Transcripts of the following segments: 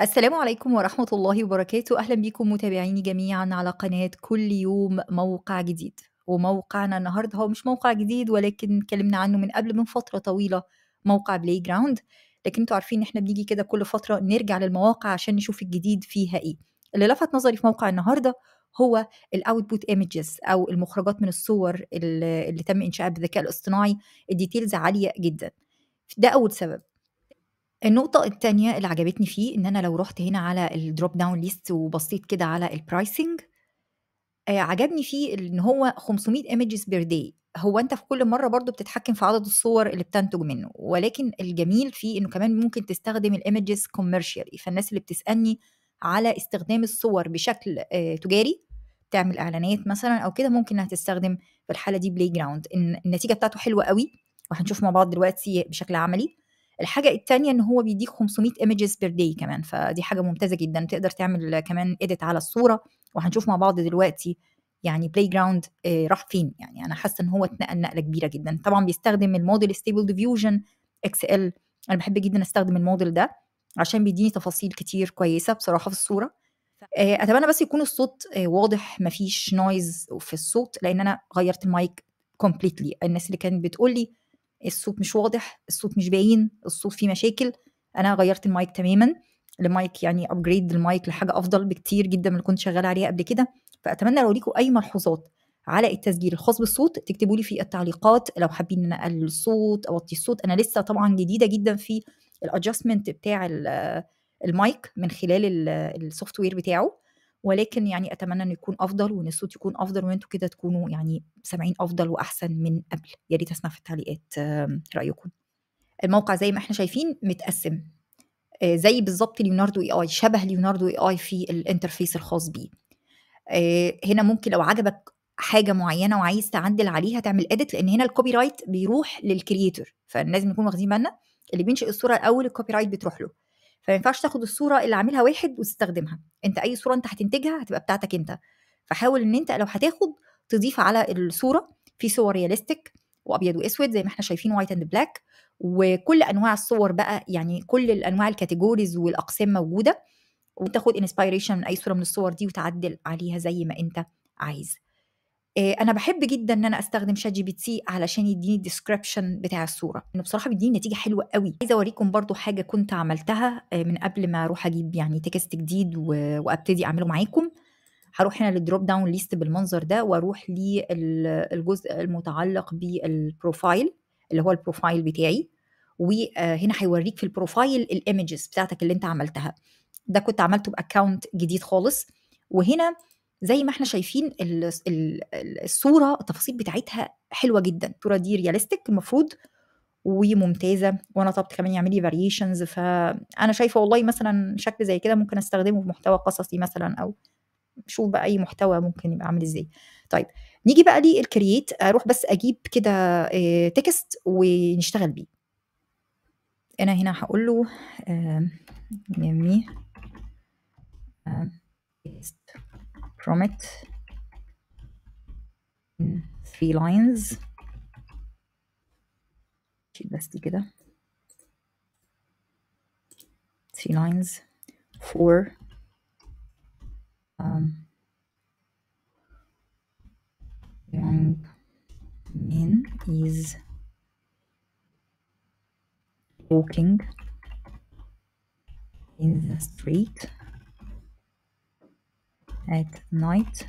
السلام عليكم ورحمة الله وبركاته أهلا بيكم متابعيني جميعا على قناة كل يوم موقع جديد وموقعنا النهاردة هو مش موقع جديد ولكن اتكلمنا عنه من قبل من فترة طويلة موقع بلاي جراوند لكن انتوا عارفين ان احنا بنيجي كده كل فترة نرجع للمواقع عشان نشوف الجديد فيها ايه اللي لفت نظري في موقع النهارده هو الاوتبوت ايمجز او المخرجات من الصور اللي تم انشائها بالذكاء الاصطناعي الديتيلز عاليه جدا ده اول سبب النقطة التانية اللي عجبتني فيه إن أنا لو رحت هنا على الدروب داون ليست وبصيت كده على البرايسنج آه، عجبني فيه إن هو 500 ايميجز بير داي هو أنت في كل مرة برضو بتتحكم في عدد الصور اللي بتنتج منه ولكن الجميل فيه إنه كمان ممكن تستخدم الايمجز كوميرشالي فالناس اللي بتسألني على استخدام الصور بشكل آه، تجاري تعمل اعلانات مثلا او كده ممكن انها تستخدم في الحاله دي بلاي جراوند النتيجه بتاعته حلوه قوي وهنشوف مع بعض دلوقتي بشكل عملي الحاجه الثانيه ان هو بيديك 500 ايمجز بير داي كمان فدي حاجه ممتازه جدا تقدر تعمل كمان اديت على الصوره وهنشوف مع بعض دلوقتي يعني بلاي آه، جراوند راح فين يعني انا حاسه ان هو اتنقل نقله كبيره جدا طبعا بيستخدم الموديل ستيبل ديفيوجن اكس ال انا بحب جدا استخدم الموديل ده عشان بيديني تفاصيل كتير كويسه بصراحه في الصوره آه، اتمنى بس يكون الصوت آه، واضح مفيش نويز في الصوت لان انا غيرت المايك كومبليتلي الناس اللي كانت بتقول لي الصوت مش واضح الصوت مش باين الصوت فيه مشاكل انا غيرت المايك تماما المايك يعني ابجريد المايك لحاجه افضل بكتير جدا من اللي كنت شغاله عليها قبل كده فاتمنى لو ليكم اي ملحوظات على التسجيل الخاص بالصوت تكتبوا لي في التعليقات لو حابين ان اقلل الصوت اوطي الصوت انا لسه طبعا جديده جدا في الادجستمنت بتاع المايك من خلال السوفت وير بتاعه ولكن يعني اتمنى انه يكون افضل وان الصوت يكون افضل وانتم كده تكونوا يعني سامعين افضل واحسن من قبل يا ريت اسمع في التعليقات رايكم الموقع زي ما احنا شايفين متقسم آه، زي بالظبط ليوناردو اي اي شبه ليوناردو اي اي في الانترفيس الخاص بيه آه، هنا ممكن لو عجبك حاجه معينه وعايز تعدل عليها تعمل اديت لان هنا الكوبي رايت بيروح للكرييتور فلازم نكون واخدين بالنا اللي بينشئ الصوره الاول الكوبي رايت بتروح له فما ينفعش تاخد الصوره اللي عاملها واحد وتستخدمها انت اي صوره انت هتنتجها هتبقى بتاعتك انت فحاول ان انت لو هتاخد تضيف على الصوره في صور رياليستيك وابيض واسود زي ما احنا شايفين وايت اند بلاك وكل انواع الصور بقى يعني كل الانواع الكاتيجوريز والاقسام موجوده وتاخد انسبيريشن من اي صوره من الصور دي وتعدل عليها زي ما انت عايز آه، انا بحب جدا ان انا استخدم شات جي بي تي علشان يديني الديسكربشن بتاع الصوره انه بصراحه بيديني نتيجه حلوه قوي عايزه اوريكم برضو حاجه كنت عملتها آه، من قبل ما اروح اجيب يعني تكست جديد وابتدي اعمله معاكم هروح هنا للدروب داون ليست بالمنظر ده واروح للجزء المتعلق بالبروفايل اللي هو البروفايل بتاعي وهنا هيوريك في البروفايل الايمجز بتاعتك اللي انت عملتها ده كنت عملته باكونت جديد خالص وهنا زي ما احنا شايفين الصوره التفاصيل بتاعتها حلوه جدا الصوره دي رياليستيك المفروض وممتازه وانا طلبت كمان يعمل لي فاريشنز فانا شايفه والله مثلا شكل زي كده ممكن استخدمه في محتوى قصصي مثلا او شوف بقى اي محتوى ممكن يبقى عامل ازاي طيب نيجي بقى للكرييت اروح بس اجيب كده تكست آه، ونشتغل بيه انا هنا هقول له جميل آه، from it three lines شيل بس three lines four um, young man is walking in the street at night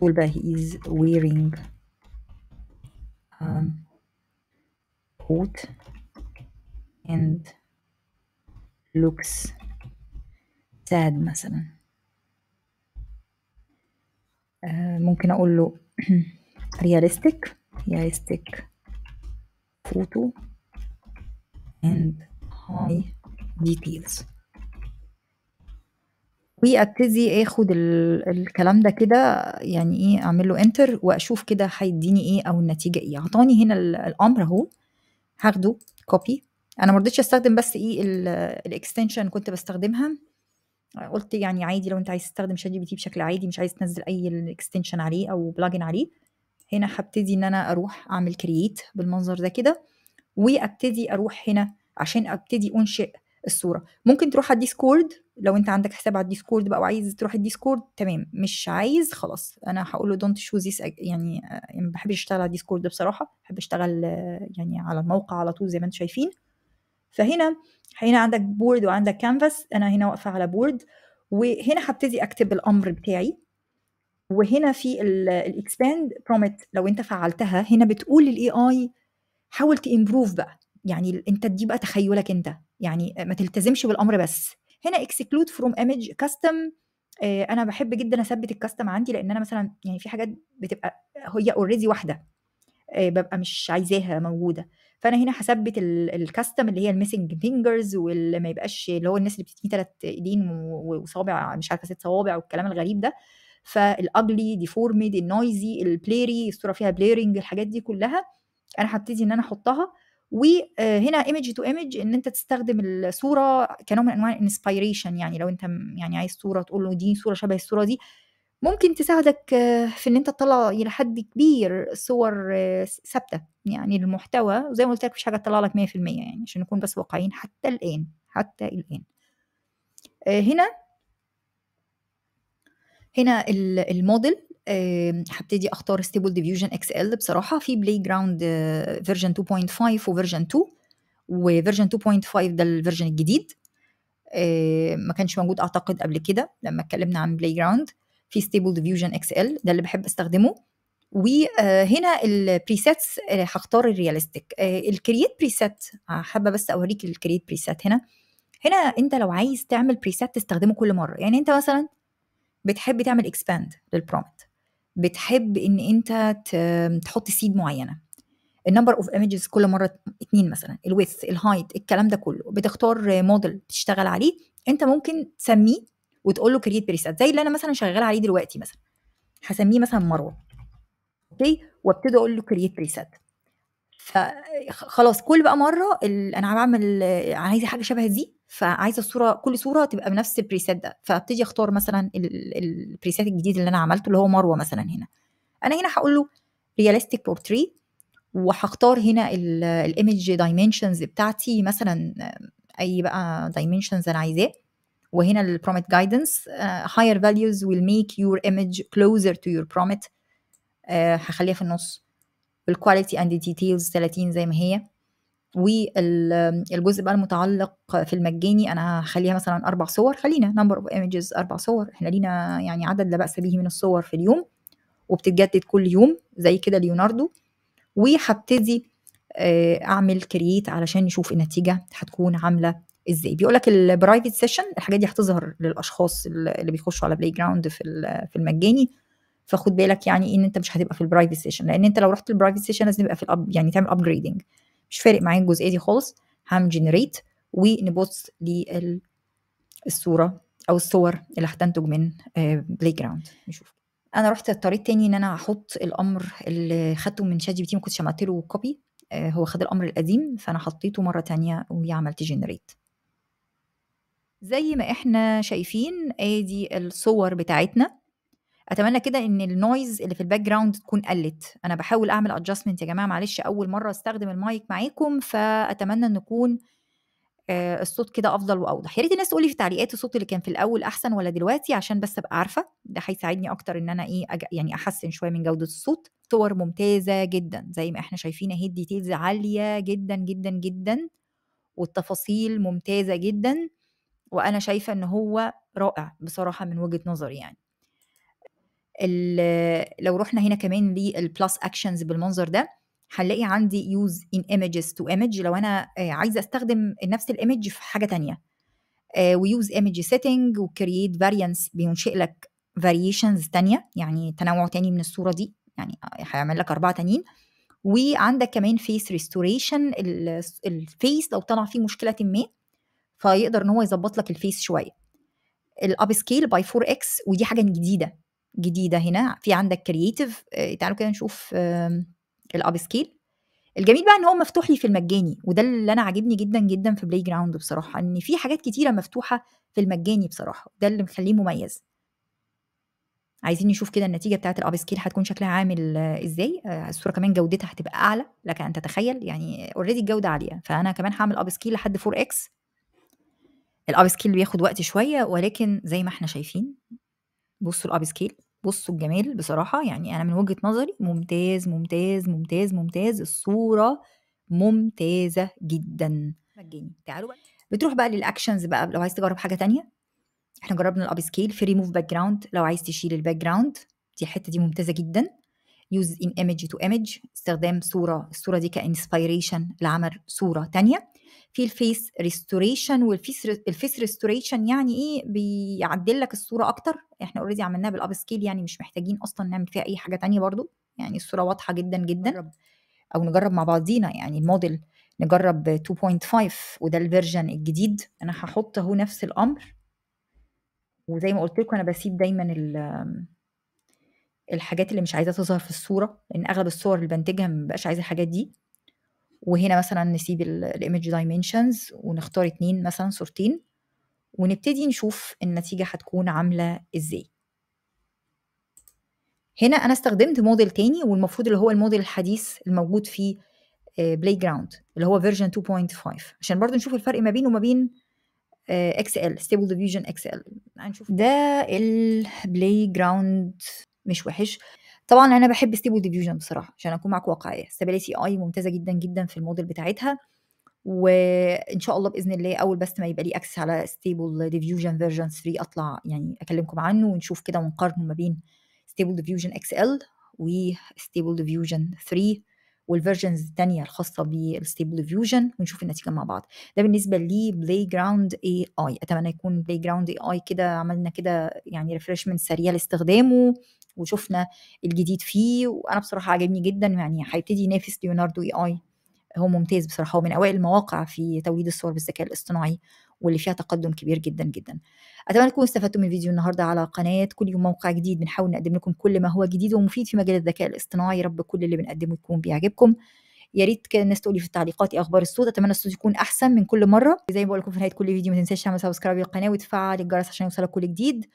Bulba is wearing um, coat and looks sad مثلا آه uh, ممكن اقول له realistic realistic photo and high details وابتدي آخد الكلام ده كده يعني إيه أعمل له انتر وأشوف كده هيديني إيه أو النتيجة إيه، عطاني هنا الأمر أهو هاخده كوبي أنا ما رضيتش أستخدم بس إيه الاكستنشن كنت بستخدمها قلت يعني عادي لو أنت عايز تستخدم شات جي بي تي بشكل عادي مش عايز تنزل أي اكستنشن عليه أو بلاجن عليه هنا هبتدي إن أنا أروح أعمل كرييت بالمنظر ده كده وابتدي أروح هنا عشان ابتدي انشئ الصوره ممكن تروح على الديسكورد لو انت عندك حساب على الديسكورد بقى وعايز تروح الديسكورد تمام مش عايز خلاص انا هقول له دونت شوز ذيس يعني آه، ما بحبش اشتغل على الديسكورد بصراحه بحب اشتغل آه، يعني على الموقع على طول زي ما انتم شايفين فهنا هنا عندك بورد وعندك كانفاس انا هنا واقفه على بورد وهنا هبتدي اكتب الامر بتاعي وهنا في الاكسباند برومت لو انت فعلتها هنا بتقول للاي اي حاول تيمبروف بقى يعني انت دي بقى تخيلك انت يعني آه، ما تلتزمش بالامر بس هنا اكسكلود فروم ايمج كاستم انا بحب جدا اثبت الكاستم عندي لان انا مثلا يعني في حاجات بتبقى آه، هي اوريدي واحده آه، ببقى مش عايزاها موجوده فانا هنا هثبت الكاستم اللي هي الميسنج فينجرز واللي ما يبقاش اللي هو الناس اللي بتتني ثلاث ايدين وصابع مش عارفه ست صوابع والكلام الغريب ده فالاجلي ديفورمد النويزي البليري الصوره فيها بليرنج الحاجات دي كلها انا هبتدي ان انا احطها وهنا ايمج تو ايمج ان انت تستخدم الصوره كنوع من انواع الانسبيريشن يعني لو انت يعني عايز صوره تقول له دي صوره شبه الصوره دي ممكن تساعدك آه، في ان انت تطلع الى حد كبير صور آه، ثابته يعني المحتوى وزي ما قلت لك مش حاجه تطلع لك 100% يعني عشان نكون بس واقعيين حتى الان حتى الان آه، هنا هنا الموديل هبتدي اختار ستيبل ديفيوجن اكس ال بصراحه في بلاي جراوند فيرجن 2.5 وفيرجن 2 وفيرجن 2.5 ده الفيرجن الجديد ما كانش موجود اعتقد قبل كده لما اتكلمنا عن بلاي جراوند في ستيبل ديفيوجن اكس ال ده اللي بحب استخدمه وهنا آه، البريسيتس آه، هختار الرياليستيك الكرييت بريسيت حابه بس اوريك الكرييت بريسيت هنا هنا انت لو عايز تعمل بريسيت تستخدمه كل مره يعني انت مثلا بتحب تعمل اكسباند للبرومت بتحب ان انت تحط سيد معينه النمبر اوف ايمجز كل مره اتنين مثلا الويث الهايت الكلام ده كله بتختار موديل تشتغل عليه انت ممكن تسميه وتقول له كرييت بريسات زي اللي انا مثلا شغال عليه دلوقتي مثلا هسميه مثلا مروه اوكي وابتدي اقول له كرييت بريسات فخلاص كل بقى مره انا بعمل عايزه حاجه شبه دي فعايزه الصوره كل صوره تبقى بنفس البريسيت ده فابتدي اختار مثلا البريسيت الجديد اللي انا عملته اللي هو مروه مثلا هنا انا هنا هقول له رياليستيك بورتري وهختار هنا الايمج دايمنشنز بتاعتي مثلا اي بقى دايمنشنز انا عايزاه وهنا البرومت جايدنس هاير فاليوز ويل ميك يور ايمج كلوزر تو يور برومت هخليها في النص الكواليتي اند ديتيلز 30 زي ما هي والجزء بقى المتعلق في المجاني انا هخليها مثلا اربع صور خلينا نمبر اوف ايمجز اربع صور احنا لينا يعني عدد لا باس به من الصور في اليوم وبتتجدد كل يوم زي كده ليوناردو وهبتدي آه، اعمل كرييت علشان نشوف النتيجه هتكون عامله ازاي بيقول لك البرايفت سيشن الحاجات دي هتظهر للاشخاص اللي بيخشوا على بلاي جراوند في في المجاني فخد بالك يعني ان انت مش هتبقى في البرايفت سيشن لان انت لو رحت البرايفت سيشن لازم يبقى في الأب يعني تعمل ابجريدنج مش فارق معايا الجزئيه دي خالص هعمل جنريت ونبص للصوره او الصور اللي هتنتج من بلاي آه، جراوند نشوف انا رحت اضطريت تاني ان انا احط الامر اللي خدته من شات جي بي تي ما كنتش عملت له كوبي آه، هو خد الامر القديم فانا حطيته مره تانية وعملت جنريت زي ما احنا شايفين ادي آه، الصور بتاعتنا اتمنى كده ان النويز اللي في الباك جراوند تكون قلت انا بحاول اعمل ادجستمنت يا جماعه معلش اول مره استخدم المايك معاكم فاتمنى ان يكون آه، الصوت كده افضل واوضح يا ريت الناس تقولي في التعليقات الصوت اللي كان في الاول احسن ولا دلوقتي عشان بس ابقى عارفه ده هيساعدني اكتر ان انا ايه أج... يعني احسن شويه من جوده الصوت صور ممتازه جدا زي ما احنا شايفين اهي الديتيلز عاليه جدا جدا جدا والتفاصيل ممتازه جدا وانا شايفه ان هو رائع بصراحه من وجهه نظري يعني لو رحنا هنا كمان للبلس اكشنز بالمنظر ده هنلاقي عندي يوز ان ايمجز تو ايمج لو انا آه، عايزه استخدم نفس الايمج في حاجه تانية ويوز ايمج سيتنج وكرييت فاريانس بينشئ لك فاريشنز تانية يعني تنوع تاني من الصوره دي يعني آه، هيعمل لك اربعه تانيين وعندك كمان فيس ريستوريشن الفيس لو طلع فيه مشكله ما فيقدر ان هو يظبط لك الفيس شويه الاب سكيل باي 4 اكس ودي حاجه جديده جديده هنا في عندك كرييتيف آه، تعالوا كده نشوف الاب سكيل الجميل بقى ان هو مفتوح لي في المجاني وده اللي انا عاجبني جدا جدا في بلاي جراوند بصراحه ان في حاجات كتيره مفتوحه في المجاني بصراحه ده اللي مخليه مميز عايزين نشوف كده النتيجه بتاعه الاب سكيل هتكون شكلها عامل آه، ازاي آه، الصوره كمان جودتها هتبقى اعلى لك ان تتخيل يعني اوريدي الجوده عاليه فانا كمان هعمل اب سكيل لحد 4 اكس الاب سكيل بياخد وقت شويه ولكن زي ما احنا شايفين بصوا الاب سكيل بصوا الجمال بصراحة يعني أنا من وجهة نظري ممتاز ممتاز ممتاز ممتاز الصورة ممتازة جدًا، مجاني تعالوا بقى بتروح بقى للأكشنز بقى لو عايز تجرب حاجة تانية، إحنا جربنا الأب سكيل في ريموف باك جراوند لو عايز تشيل الباك جراوند دي الحتة دي ممتازة جدًا، يوز ان ايمج تو ايمج استخدام صورة الصورة دي كانسبيريشن لعمل صورة تانية. في الفيس ريستوريشن والفيس الفيس ريستوريشن يعني ايه بيعدل لك الصوره اكتر احنا اوريدي عملناها بالاب سكيل يعني مش محتاجين اصلا نعمل فيها اي حاجه تانية برضو يعني الصوره واضحه جدا جدا او نجرب مع بعضينا يعني الموديل نجرب 2.5 وده الفيرجن الجديد انا هحط اهو نفس الامر وزي ما قلت لكم انا بسيب دايما الحاجات اللي مش عايزه تظهر في الصوره لان اغلب الصور اللي بنتجها مبقاش عايزه الحاجات دي وهنا مثلا نسيب الايمج دايمنشنز ونختار اتنين مثلا صورتين ونبتدي نشوف النتيجة هتكون عاملة ازاي هنا انا استخدمت موديل تاني والمفروض اللي هو الموديل الحديث الموجود في بلاي آه، جراوند اللي هو فيرجن 2.5 عشان برضو نشوف الفرق ما بينه وما بين اكس ال ستيبل ديفيجن اكس ال هنشوف ده البلاي جراوند مش وحش طبعا انا بحب ستيبل ديفيوجن بصراحه عشان اكون معاك واقعيه ستابيليتي اي ممتازه جدا جدا في الموديل بتاعتها وان شاء الله باذن الله اول بس ما يبقى لي اكسس على ستيبل ديفيوجن فيرجن 3 اطلع يعني اكلمكم عنه ونشوف كده ونقارنه ما بين ستيبل ديفيوجن اكس ال وستيبل ديفيوجن 3 والفيرجنز الثانيه الخاصه بالستيبل ديفيوجن ونشوف النتيجه مع بعض ده بالنسبه لي بلاي جراوند اي اي اتمنى يكون بلاي جراوند اي اي كده عملنا كده يعني ريفرشمنت سريع لاستخدامه وشفنا الجديد فيه وانا بصراحه عاجبني جدا يعني هيبتدي ينافس ليوناردو اي اي هو ممتاز بصراحه هو من اوائل المواقع في توليد الصور بالذكاء الاصطناعي واللي فيها تقدم كبير جدا جدا اتمنى تكونوا استفدتوا من فيديو النهارده على قناه كل يوم موقع جديد بنحاول نقدم لكم كل ما هو جديد ومفيد في مجال الذكاء الاصطناعي رب كل اللي بنقدمه يكون بيعجبكم يا ريت الناس تقولي في التعليقات ايه اخبار الصوت اتمنى الصوت يكون احسن من كل مره زي ما بقول لكم في نهايه كل فيديو ما تنساش تعمل سبسكرايب للقناه وتفعل الجرس عشان يوصلك كل جديد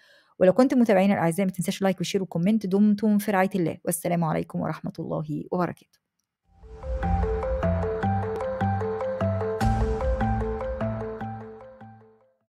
ولو كنتم متابعين الأعزاء ما تنساش لايك وشير وكومنت دمتم في رعاية الله والسلام عليكم ورحمة الله وبركاته